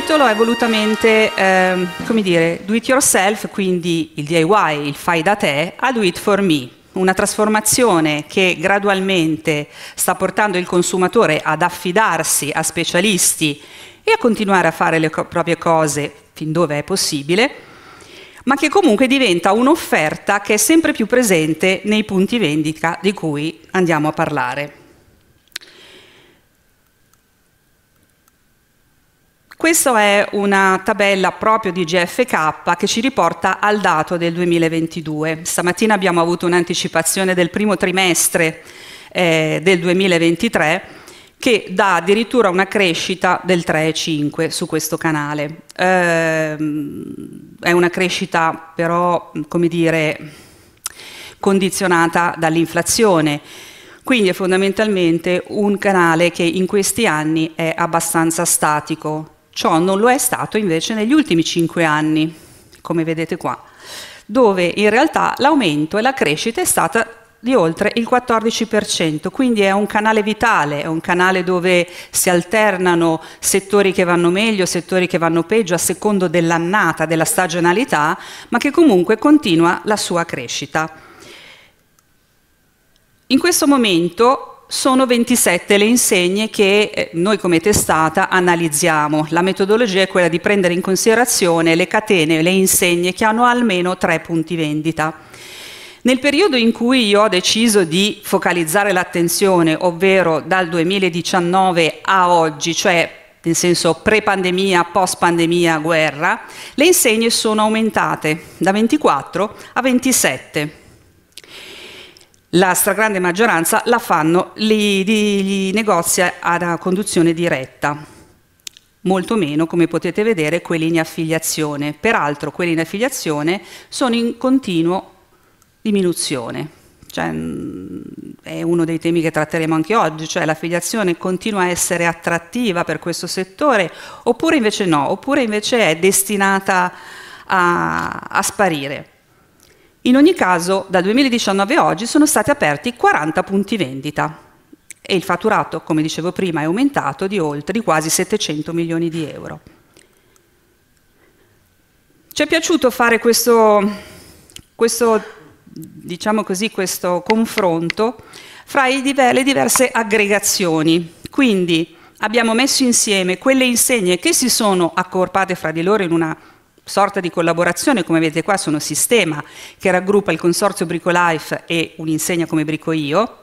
titolo è volutamente, ehm, come dire, do it yourself, quindi il DIY, il fai da te, a do it for me. Una trasformazione che gradualmente sta portando il consumatore ad affidarsi a specialisti e a continuare a fare le co- proprie cose fin dove è possibile, ma che comunque diventa un'offerta che è sempre più presente nei punti vendita di cui andiamo a parlare. Questa è una tabella proprio di GFK che ci riporta al dato del 2022. Stamattina abbiamo avuto un'anticipazione del primo trimestre eh, del 2023 che dà addirittura una crescita del 3,5 su questo canale. Eh, è una crescita però, come dire, condizionata dall'inflazione. Quindi è fondamentalmente un canale che in questi anni è abbastanza statico. Ciò non lo è stato invece negli ultimi cinque anni, come vedete qua, dove in realtà l'aumento e la crescita è stata di oltre il 14%, quindi è un canale vitale, è un canale dove si alternano settori che vanno meglio, settori che vanno peggio a secondo dell'annata, della stagionalità, ma che comunque continua la sua crescita. In questo momento sono 27 le insegne che eh, noi come testata analizziamo. La metodologia è quella di prendere in considerazione le catene, le insegne che hanno almeno tre punti vendita. Nel periodo in cui io ho deciso di focalizzare l'attenzione, ovvero dal 2019 a oggi, cioè nel senso pre-pandemia, post-pandemia, guerra, le insegne sono aumentate da 24 a 27 la stragrande maggioranza la fanno i negozi ad a conduzione diretta molto meno, come potete vedere, quelli in affiliazione. Peraltro quelli in affiliazione sono in continuo diminuzione. Cioè, mm, è uno dei temi che tratteremo anche oggi, cioè l'affiliazione continua a essere attrattiva per questo settore oppure invece no, oppure invece è destinata a, a sparire. In ogni caso, da 2019 a oggi sono stati aperti 40 punti vendita e il fatturato, come dicevo prima, è aumentato di oltre quasi 700 milioni di euro. Ci è piaciuto fare questo, questo, diciamo così, questo confronto fra le diverse aggregazioni, quindi abbiamo messo insieme quelle insegne che si sono accorpate fra di loro in una sorta di collaborazione, come vedete qua sono Sistema, che raggruppa il consorzio Bricolife e un'insegna come Bricoio.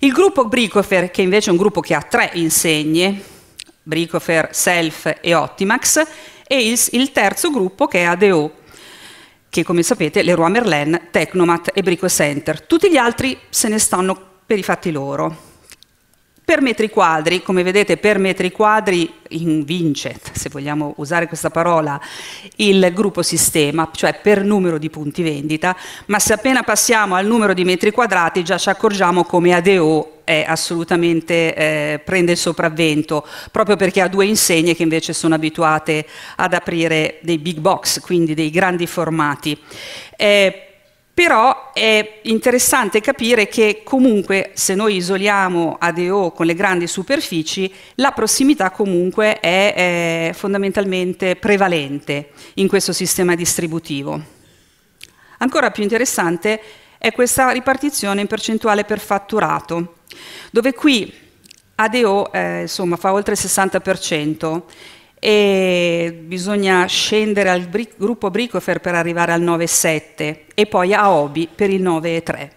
Il gruppo Bricofer, che invece è un gruppo che ha tre insegne, Bricofer, Self e Optimax, e il, il terzo gruppo che è ADO, che come sapete Leroy Merlin, Tecnomat e Brico Center. Tutti gli altri se ne stanno per i fatti loro. Per metri quadri, come vedete, per metri quadri vince, se vogliamo usare questa parola, il gruppo sistema, cioè per numero di punti vendita, ma se appena passiamo al numero di metri quadrati già ci accorgiamo come ADO è assolutamente eh, prende il sopravvento, proprio perché ha due insegne che invece sono abituate ad aprire dei big box, quindi dei grandi formati. Eh, però è interessante capire che comunque se noi isoliamo ADO con le grandi superfici, la prossimità comunque è, è fondamentalmente prevalente in questo sistema distributivo. Ancora più interessante è questa ripartizione in percentuale per fatturato, dove qui ADO eh, insomma, fa oltre il 60% e bisogna scendere al bric gruppo Bricofer per arrivare al 9,7 e poi a Obi per il 9,3.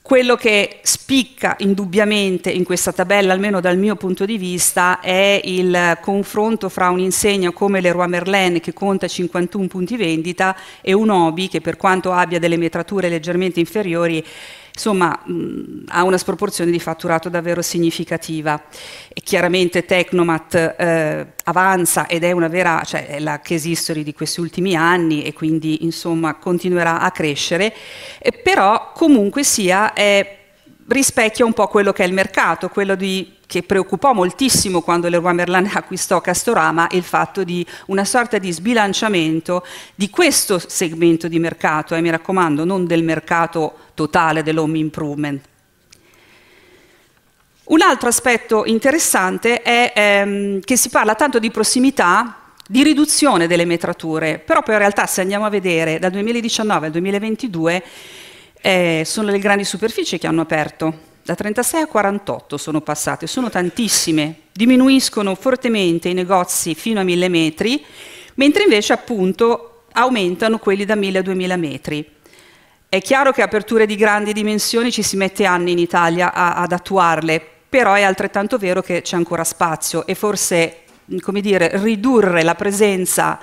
Quello che spicca indubbiamente in questa tabella, almeno dal mio punto di vista, è il confronto fra un'insegna come le Leroy Merlin che conta 51 punti vendita e un Obi che per quanto abbia delle metrature leggermente inferiori Insomma, mh, mm, ha una sproporzione di fatturato davvero significativa. E chiaramente Tecnomat eh, avanza ed è una vera, cioè è la case history di questi ultimi anni e quindi insomma continuerà a crescere, eh, però comunque sia eh, rispecchia un po' quello che è il mercato, quello di che preoccupò moltissimo quando Leroy Merlin acquistò Castorama il fatto di una sorta di sbilanciamento di questo segmento di mercato, e eh, mi raccomando, non del mercato totale dell'home improvement. Un altro aspetto interessante è ehm, che si parla tanto di prossimità, di riduzione delle metrature, però poi in realtà se andiamo a vedere dal 2019 al 2022 eh, sono le grandi superfici che hanno aperto da 36 a 48 sono passate, sono tantissime, diminuiscono fortemente i negozi fino a 1000 metri, mentre invece appunto aumentano quelli da 1000 a 2000 metri. È chiaro che aperture di grandi dimensioni ci si mette anni in Italia a, ad attuarle, però è altrettanto vero che c'è ancora spazio e forse, come dire, ridurre la presenza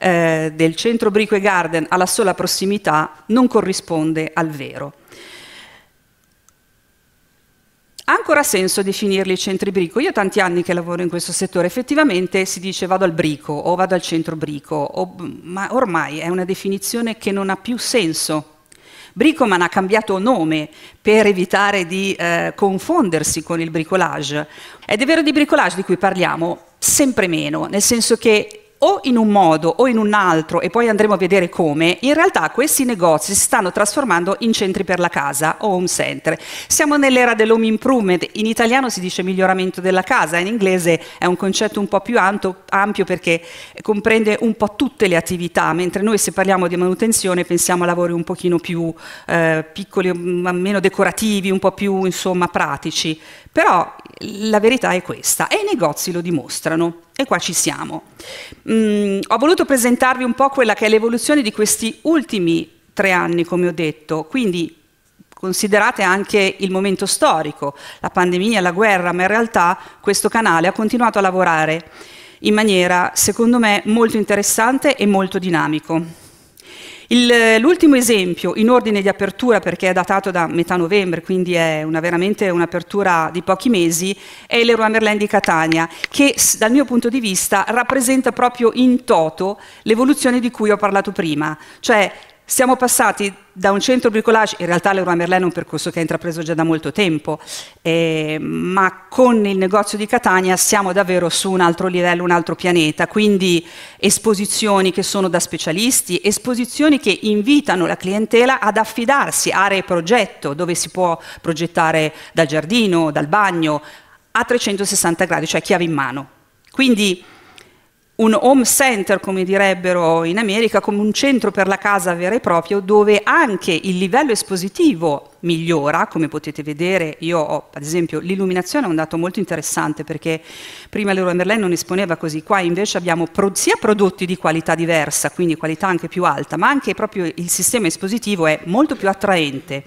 eh, del centro Brico e Garden alla sola prossimità non corrisponde al vero. Ha ancora senso definirli centri brico? Io ho tanti anni che lavoro in questo settore, effettivamente si dice vado al brico o vado al centro brico, o, ma ormai è una definizione che non ha più senso. Bricoman ha cambiato nome per evitare di eh, confondersi con il bricolage. Ed è vero di bricolage di cui parliamo sempre meno, nel senso che o in un modo o in un altro, e poi andremo a vedere come, in realtà questi negozi si stanno trasformando in centri per la casa o home center. Siamo nell'era dell'home improvement, in italiano si dice miglioramento della casa, in inglese è un concetto un po' più ampio perché comprende un po' tutte le attività, mentre noi se parliamo di manutenzione pensiamo a lavori un pochino più eh, piccoli, mm, meno decorativi, un po' più insomma pratici. Però la verità è questa e i negozi lo dimostrano e qua ci siamo. Mm, ho voluto presentarvi un po' quella che è l'evoluzione di questi ultimi tre anni, come ho detto, quindi considerate anche il momento storico, la pandemia, la guerra, ma in realtà questo canale ha continuato a lavorare in maniera, secondo me, molto interessante e molto dinamico. Il, eh, l'ultimo esempio, in ordine di apertura, perché è datato da metà novembre, quindi è una, veramente un'apertura di pochi mesi, è l'Eroa Merlin di Catania, che dal mio punto di vista rappresenta proprio in toto l'evoluzione di cui ho parlato prima, cioè siamo passati da un centro bricolage, in realtà l'Euro Merlin è un percorso che ha intrapreso già da molto tempo, eh, ma con il negozio di Catania siamo davvero su un altro livello, un altro pianeta, quindi esposizioni che sono da specialisti, esposizioni che invitano la clientela ad affidarsi, a aree progetto, dove si può progettare dal giardino, dal bagno, a 360 gradi, cioè chiave in mano. Quindi un home center, come direbbero in America, come un centro per la casa vero e proprio, dove anche il livello espositivo migliora, come potete vedere, io ho, ad esempio, l'illuminazione è un dato molto interessante perché prima Leroy Merlin non esponeva così, qua invece abbiamo pro, sia prodotti di qualità diversa, quindi qualità anche più alta, ma anche proprio il sistema espositivo è molto più attraente.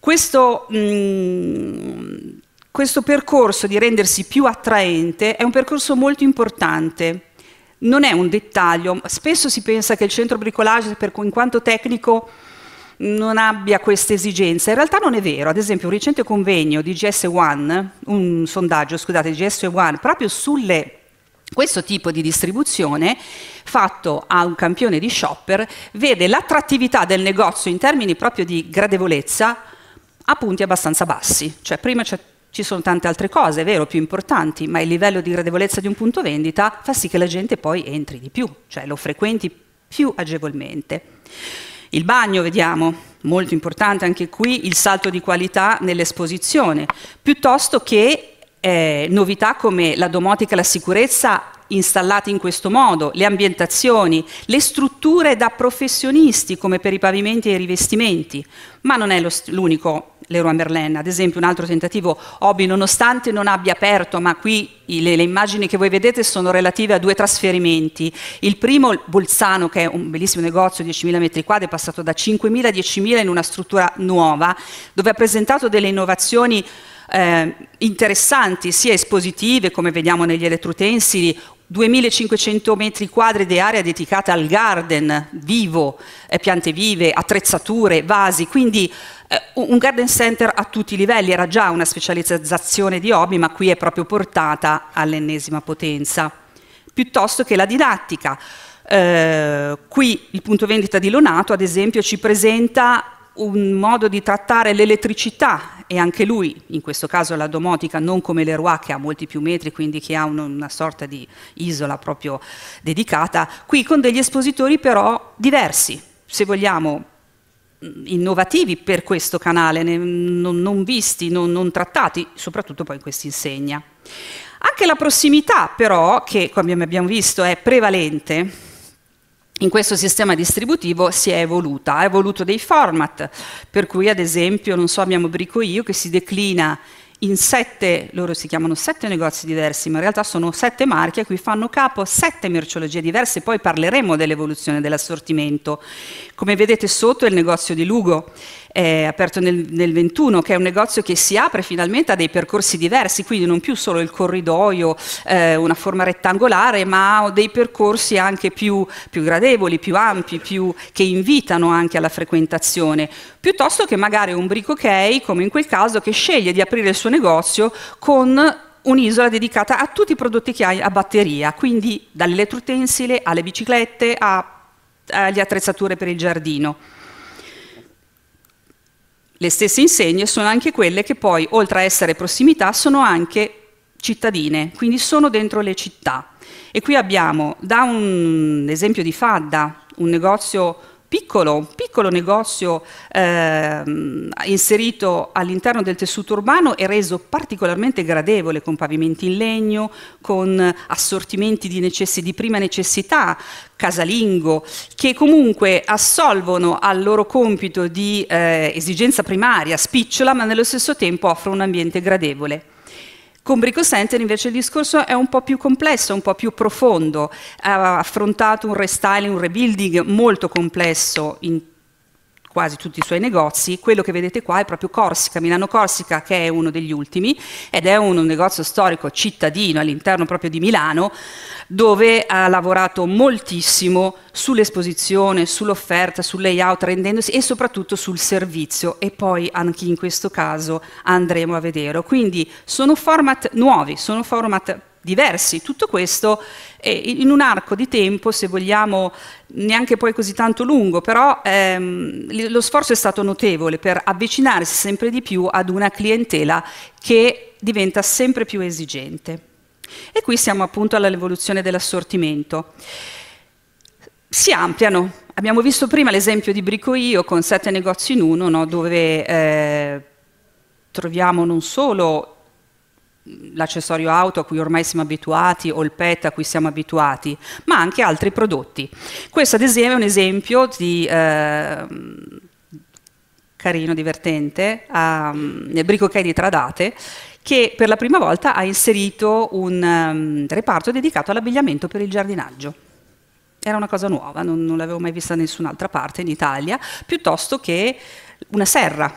Questo, mh, mm, questo percorso di rendersi più attraente è un percorso molto importante non è un dettaglio. Spesso si pensa che il centro bricolage, per, in quanto tecnico, non abbia questa esigenza. In realtà non è vero. Ad esempio, un recente convegno di GS1, un sondaggio, scusate, di GS1, proprio sulle questo tipo di distribuzione, fatto a un campione di shopper, vede l'attrattività del negozio in termini proprio di gradevolezza a punti abbastanza bassi. Cioè prima c'è ci sono tante altre cose, è vero, più importanti, ma il livello di gradevolezza di un punto vendita fa sì che la gente poi entri di più, cioè lo frequenti più agevolmente. Il bagno, vediamo, molto importante anche qui, il salto di qualità nell'esposizione, piuttosto che eh, novità come la domotica e la sicurezza installate in questo modo, le ambientazioni, le strutture da professionisti come per i pavimenti e i rivestimenti, ma non è l'unico Leroy Merlin, ad esempio un altro tentativo, Obi nonostante non abbia aperto, ma qui le, le, immagini che voi vedete sono relative a due trasferimenti, il primo Bolzano che è un bellissimo negozio, 10.000 metri quadri, è passato da 5.000 a 10.000 in una struttura nuova, dove ha presentato delle innovazioni eh, interessanti, sia espositive come vediamo negli elettrutensili, 2500 metri quadri di area dedicata al garden, vivo, eh, piante vive, attrezzature, vasi, quindi eh, un garden center a tutti i livelli, era già una specializzazione di hobby, ma qui è proprio portata all'ennesima potenza. Piuttosto che la didattica. Eh, qui il punto vendita di Lonato, ad esempio, ci presenta un modo di trattare l'elettricità e anche lui, in questo caso la domotica, non come Leroy che ha molti più metri, quindi che ha una sorta di isola proprio dedicata, qui con degli espositori però diversi, se vogliamo innovativi per questo canale, non, non visti, non, non trattati, soprattutto poi in questa insegna. Anche la prossimità però, che come abbiamo visto è prevalente, in questo sistema distributivo si è evoluta, ha evoluto dei format, per cui ad esempio, non so, abbiamo Brico Io che si declina in sette, loro si chiamano sette negozi diversi, ma in realtà sono sette marche a cui fanno capo sette merciologie diverse, poi parleremo dell'evoluzione dell'assortimento. Come vedete sotto è il negozio di Lugo, eh, aperto nel, nel 21, che è un negozio che si apre finalmente a dei percorsi diversi, quindi non più solo il corridoio, eh, una forma rettangolare, ma dei percorsi anche più, più gradevoli, più ampi, più, che invitano anche alla frequentazione piuttosto che magari un bricochei, come in quel caso, che sceglie di aprire il suo negozio con un'isola dedicata a tutti i prodotti che hai a batteria, quindi dall'elettrotensile alle biciclette a, alle attrezzature per il giardino. Le stesse insegne sono anche quelle che poi, oltre a essere prossimità, sono anche cittadine, quindi sono dentro le città. E qui abbiamo, da un esempio di Fadda, un negozio piccolo, un piccolo negozio eh, inserito all'interno del tessuto urbano e reso particolarmente gradevole con pavimenti in legno, con assortimenti di, necess di prima necessità, casalingo, che comunque assolvono al loro compito di eh, esigenza primaria, spicciola, ma nello stesso tempo offrono un ambiente gradevole. Con Brico Center invece il discorso è un po' più complesso, un po' più profondo, ha affrontato un restyling, un rebuilding molto complesso in quasi tutti i suoi negozi. Quello che vedete qua è proprio Corsica, Milano Corsica, che è uno degli ultimi ed è un, un negozio storico cittadino all'interno proprio di Milano, dove ha lavorato moltissimo sull'esposizione, sull'offerta, sul layout, rendendosi e soprattutto sul servizio e poi anche in questo caso andremo a vederlo. Quindi sono format nuovi, sono format diversi. Tutto questo in un arco di tempo, se vogliamo, neanche poi così tanto lungo, però ehm, lo sforzo è stato notevole per avvicinarsi sempre di più ad una clientela che diventa sempre più esigente. E qui siamo appunto all'evoluzione dell'assortimento. Si ampliano. Abbiamo visto prima l'esempio di Bricoio con sette negozi in uno, no, dove eh, troviamo non solo l'accessorio auto a cui ormai siamo abituati o il PET a cui siamo abituati, ma anche altri prodotti. Questo ad esempio è un esempio di, eh, carino, divertente, um, eh, di Tradate, che per la prima volta ha inserito un um, reparto dedicato all'abbigliamento per il giardinaggio era una cosa nuova, non, non l'avevo mai vista da nessun'altra parte in Italia, piuttosto che una serra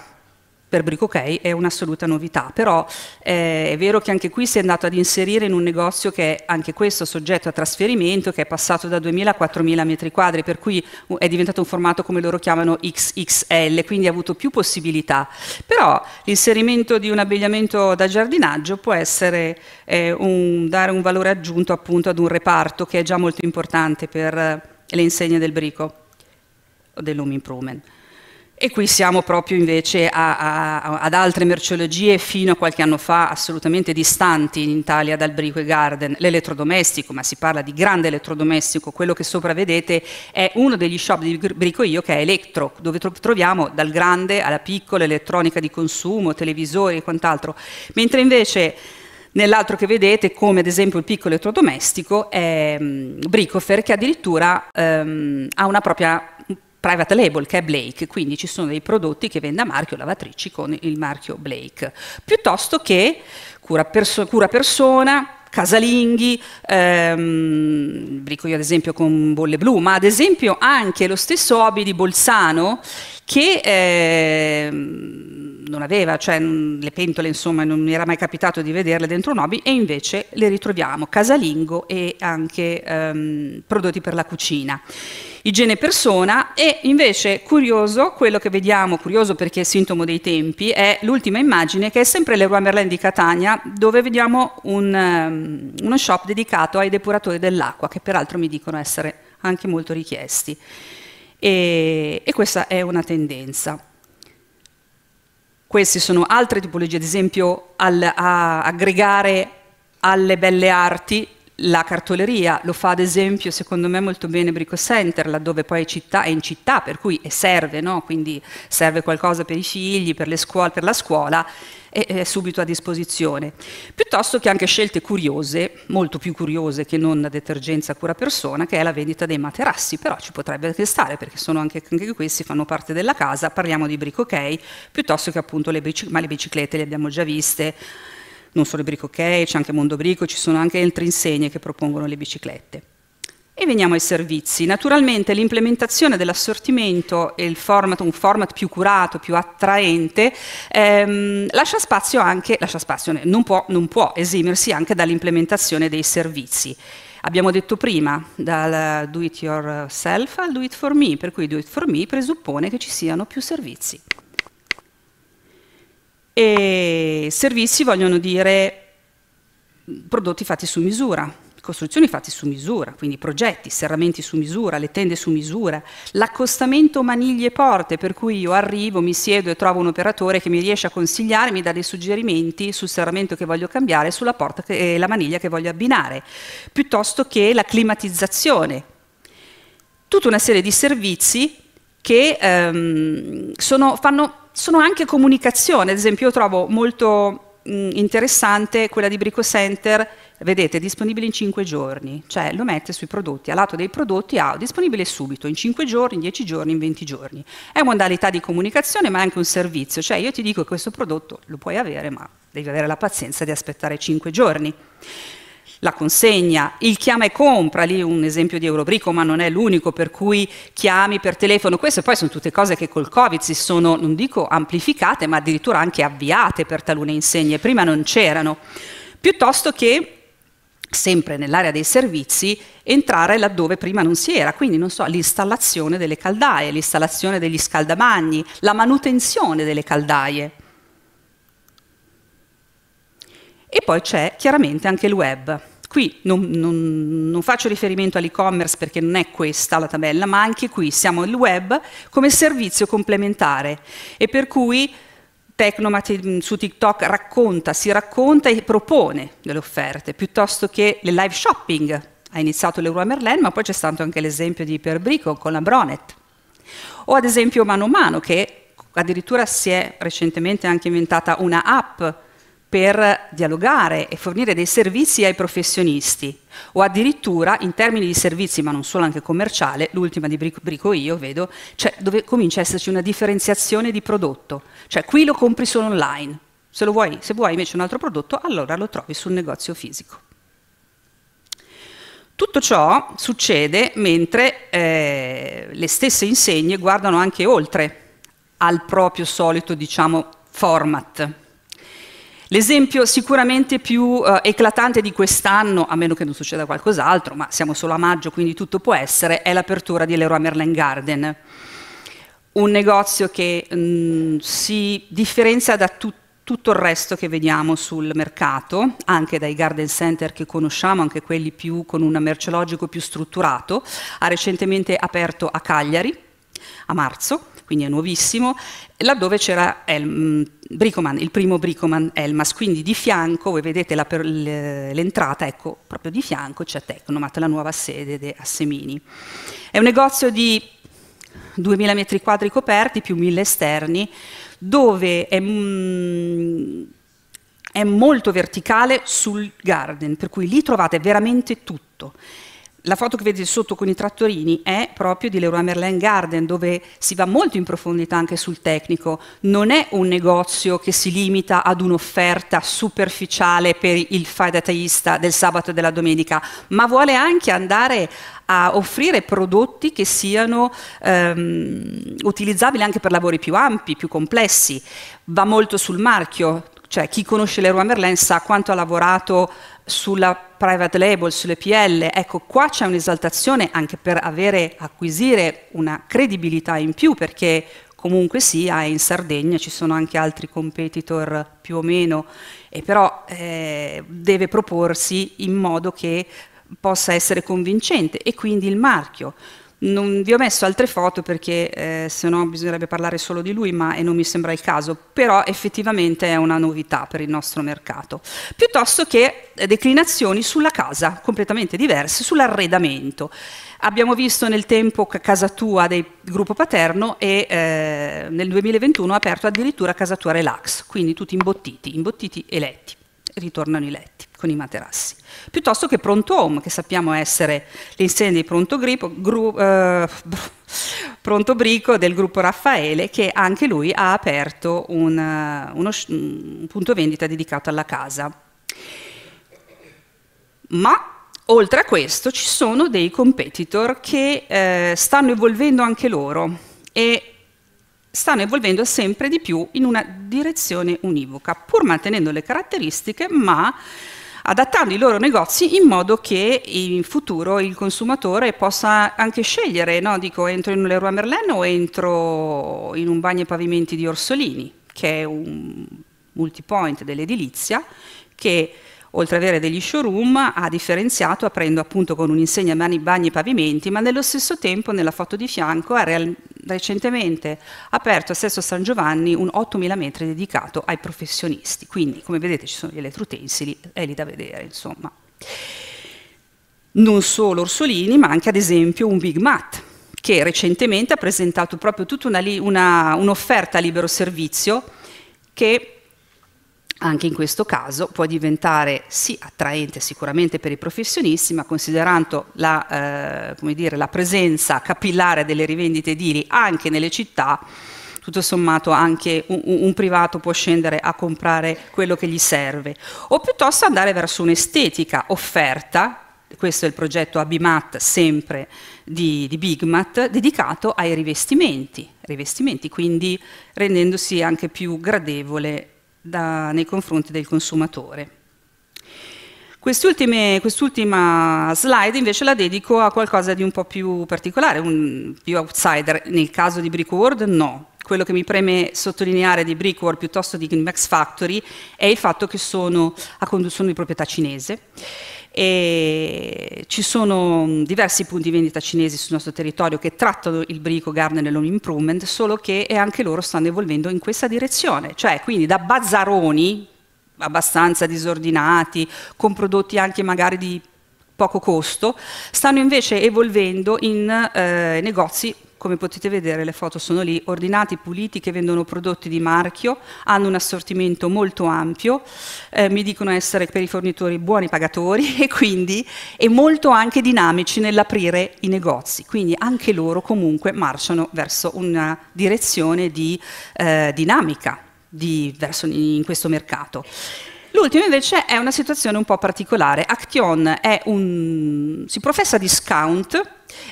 per Bricokei è un'assoluta novità, però eh, è vero che anche qui si è andato ad inserire in un negozio che è anche questo soggetto a trasferimento, che è passato da 2.000 a 4.000 metri quadri, per cui è diventato un formato come loro chiamano XXL, quindi ha avuto più possibilità. Però l'inserimento di un abbigliamento da giardinaggio può essere eh, un, dare un valore aggiunto appunto ad un reparto che è già molto importante per eh, le insegne del brico o dell'Umimprovement. E qui siamo proprio invece a, a, ad altre merceologie fino a qualche anno fa assolutamente distanti in Italia dal Brico e Garden, l'elettrodomestico, ma si parla di grande elettrodomestico, quello che sopra vedete è uno degli shop di Brico Io che è Electro, dove troviamo dal grande alla piccola elettronica di consumo, televisori e quant'altro, mentre invece Nell'altro che vedete, come ad esempio il piccolo elettrodomestico, è mm, Bricofer che addirittura ehm, ha una propria private label che è Blake, quindi ci sono dei prodotti che vende a marchio lavatrici con il marchio Blake, piuttosto che cura, perso- cura persona, casalinghi, ehm, dico io ad esempio con Bolle Blu, ma ad esempio anche lo stesso hobby di Bolzano che ehm, non aveva, cioè le pentole insomma non mi era mai capitato di vederle dentro un hobby e invece le ritroviamo, casalingo e anche ehm, prodotti per la cucina igiene persona e invece curioso, quello che vediamo, curioso perché è sintomo dei tempi, è l'ultima immagine che è sempre le Leroy Merlin di Catania dove vediamo un, um, uno shop dedicato ai depuratori dell'acqua che peraltro mi dicono essere anche molto richiesti e, e questa è una tendenza. Queste sono altre tipologie, ad esempio al, a aggregare alle belle arti la cartoleria lo fa ad esempio secondo me molto bene Brico Center laddove poi è, città, è in città per cui serve, no? quindi serve qualcosa per i figli, per, scuole, per la scuola e è subito a disposizione. Piuttosto che anche scelte curiose, molto più curiose che non detergenza cura persona, che è la vendita dei materassi, però ci potrebbe anche stare perché sono anche, anche questi fanno parte della casa, parliamo di Brico Key, piuttosto che appunto le, bici, ma le biciclette le abbiamo già viste non solo Brico Ok, c'è anche Mondobrico, ci sono anche altre insegne che propongono le biciclette. E veniamo ai servizi. Naturalmente l'implementazione dell'assortimento e format, un format più curato, più attraente, ehm, lascia spazio anche, lascia spazio, non può, non può esimersi anche dall'implementazione dei servizi. Abbiamo detto prima, dal do it yourself al do it for me, per cui do it for me presuppone che ci siano più servizi. E servizi vogliono dire prodotti fatti su misura, costruzioni fatte su misura, quindi progetti, serramenti su misura, le tende su misura, l'accostamento maniglie porte, per cui io arrivo, mi siedo e trovo un operatore che mi riesce a consigliare, mi dà dei suggerimenti sul serramento che voglio cambiare, sulla porta e eh, la maniglia che voglio abbinare, piuttosto che la climatizzazione. Tutta una serie di servizi che ehm, sono, fanno, sono, anche comunicazione, ad esempio io trovo molto mh, interessante quella di Brico Center, vedete, disponibile in 5 giorni, cioè lo mette sui prodotti, a lato dei prodotti ha ah, disponibile subito, in 5 giorni, in 10 giorni, in 20 giorni. È modalità di comunicazione ma è anche un servizio, cioè io ti dico che questo prodotto lo puoi avere ma devi avere la pazienza di aspettare 5 giorni la consegna, il chiama e compra, lì un esempio di Eurobrico ma non è l'unico per cui chiami per telefono, queste poi sono tutte cose che col Covid si sono, non dico amplificate, ma addirittura anche avviate per talune insegne, prima non c'erano, piuttosto che sempre nell'area dei servizi, entrare laddove prima non si era, quindi non so, l'installazione delle caldaie, l'installazione degli scaldamagni, la manutenzione delle caldaie. E poi c'è chiaramente anche il web. Qui non, non, non faccio riferimento all'e-commerce perché non è questa la tabella, ma anche qui siamo il web come servizio complementare e per cui Tecnomat mm, su TikTok racconta, si racconta e propone delle offerte, piuttosto che le live shopping. Ha iniziato l'Euro Merlin, ma poi c'è stato anche l'esempio di Iperbrico con la Bronet. O ad esempio Mano Mano, che addirittura si è recentemente anche inventata una app per dialogare e fornire dei servizi ai professionisti o addirittura in termini di servizi ma non solo anche commerciale, l'ultima di Brico, Io vedo, cioè dove comincia a esserci una differenziazione di prodotto, cioè qui lo compri solo online, se, vuoi, se vuoi invece un altro prodotto allora lo trovi sul negozio fisico. Tutto ciò succede mentre eh, le stesse insegne guardano anche oltre al proprio solito diciamo, format L'esempio sicuramente più eh, eclatante di quest'anno, a meno che non succeda qualcos'altro, ma siamo solo a maggio quindi tutto può essere, è l'apertura di Leroy Merlin Garden, un negozio che mh, mm, si differenzia da tut tutto il resto che vediamo sul mercato, anche dai garden center che conosciamo, anche quelli più con un merceologico più strutturato, ha recentemente aperto a Cagliari a marzo quindi è nuovissimo, laddove c'era mm, il primo Bricoman Elmas, quindi di fianco, voi vedete l'entrata, ecco, proprio di fianco c'è Tecnomat, la nuova sede di Assemini. È un negozio di 2000 metri quadri coperti più 1000 esterni, dove è, mm, è molto verticale sul garden, per cui lì trovate veramente tutto. La foto che vedete sotto con i trattorini è proprio di Leroy Merlin Garden, dove si va molto in profondità anche sul tecnico. Non è un negozio che si limita ad un'offerta superficiale per il fai dataista del sabato e della domenica, ma vuole anche andare a offrire prodotti che siano ehm, utilizzabili anche per lavori più ampi, più complessi. Va molto sul marchio, cioè chi conosce Leroy Merlin sa quanto ha lavorato sulla private label, sulle PL, ecco qua c'è un'esaltazione anche per avere, acquisire una credibilità in più perché comunque sia ah, in Sardegna ci sono anche altri competitor più o meno e però eh, deve proporsi in modo che possa essere convincente e quindi il marchio. Non vi ho messo altre foto perché eh, se no bisognerebbe parlare solo di lui, ma non mi sembra il caso, però effettivamente è una novità per il nostro mercato. Piuttosto che eh, declinazioni sulla casa, completamente diverse, sull'arredamento. Abbiamo visto nel tempo Casa Tua del gruppo paterno e eh, nel 2021 ha aperto addirittura Casa Tua Relax, quindi tutti imbottiti, imbottiti e letti ritornano i letti con i materassi, piuttosto che pronto home, che sappiamo essere l'insegna di pronto, gripo, gru, eh, pronto brico del gruppo Raffaele, che anche lui ha aperto un, eh, uno, un punto vendita dedicato alla casa. Ma oltre a questo ci sono dei competitor che eh, stanno evolvendo anche loro e stanno evolvendo sempre di più in una direzione univoca, pur mantenendo le caratteristiche, ma adattando i loro negozi in modo che in futuro il consumatore possa anche scegliere, no? dico entro in un Leroy Merlin o entro in un bagno e pavimenti di Orsolini, che è un multipoint dell'edilizia che oltre ad avere degli showroom, ha differenziato aprendo appunto con un'insegna mani, bagni e pavimenti, ma nello stesso tempo nella foto di fianco ha real- recentemente aperto a Sesto San Giovanni un 8.000 metri dedicato ai professionisti, quindi come vedete ci sono gli elettrotensili, è lì da vedere insomma. Non solo Orsolini, ma anche ad esempio un Big Mat, che recentemente ha presentato proprio tutta una li- una, un'offerta a libero servizio che anche in questo caso può diventare sì attraente sicuramente per i professionisti, ma considerando la, eh, dire, la presenza capillare delle rivendite edili anche nelle città, tutto sommato anche un, un, privato può scendere a comprare quello che gli serve, o piuttosto andare verso un'estetica offerta, questo è il progetto Abimat sempre di, di Bigmat, dedicato ai rivestimenti, rivestimenti, quindi rendendosi anche più gradevole da, nei confronti del consumatore. Quest'ultima quest slide invece la dedico a qualcosa di un po' più particolare, un, più outsider. Nel caso di Brickworld no, quello che mi preme sottolineare di Brickwall piuttosto di Max Factory è il fatto che sono, a conduzione di proprietà cinese e ci sono diversi punti vendita cinesi sul nostro territorio che trattano il brico Garden e l'home improvement, solo che anche loro stanno evolvendo in questa direzione, cioè quindi da bazzaroni abbastanza disordinati, con prodotti anche magari di poco costo, stanno invece evolvendo in eh, negozi come potete vedere le foto sono lì, ordinati, puliti, che vendono prodotti di marchio, hanno un assortimento molto ampio, eh, mi dicono essere per i fornitori buoni pagatori e quindi e molto anche dinamici nell'aprire i negozi, quindi anche loro comunque marciano verso una direzione di eh, dinamica di, verso in questo mercato. L'ultimo invece è una situazione un po' particolare. Action un, si professa discount,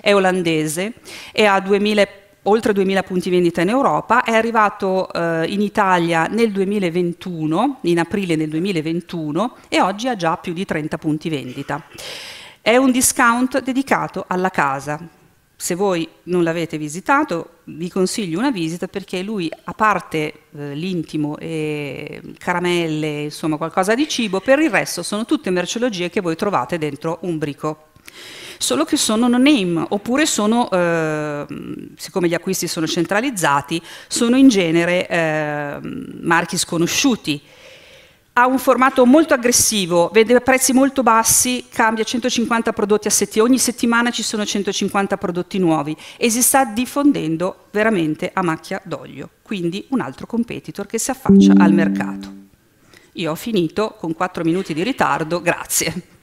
è olandese e ha 2000, oltre 2000 punti vendita in Europa, è arrivato eh, in Italia nel 2021, in aprile del 2021 e oggi ha già più di 30 punti vendita. È un discount dedicato alla casa, se voi non l'avete visitato, vi consiglio una visita perché lui, a parte eh, l'intimo e caramelle, insomma qualcosa di cibo, per il resto sono tutte merceologie che voi trovate dentro un brico. Solo che sono no name, oppure sono, eh, siccome gli acquisti sono centralizzati, sono in genere eh, marchi sconosciuti ha un formato molto aggressivo, vede prezzi molto bassi, cambia 150 prodotti a settimana, ogni settimana ci sono 150 prodotti nuovi e si sta diffondendo veramente a macchia d'olio, quindi un altro competitor che si affaccia al mercato. Io ho finito con 4 minuti di ritardo, grazie.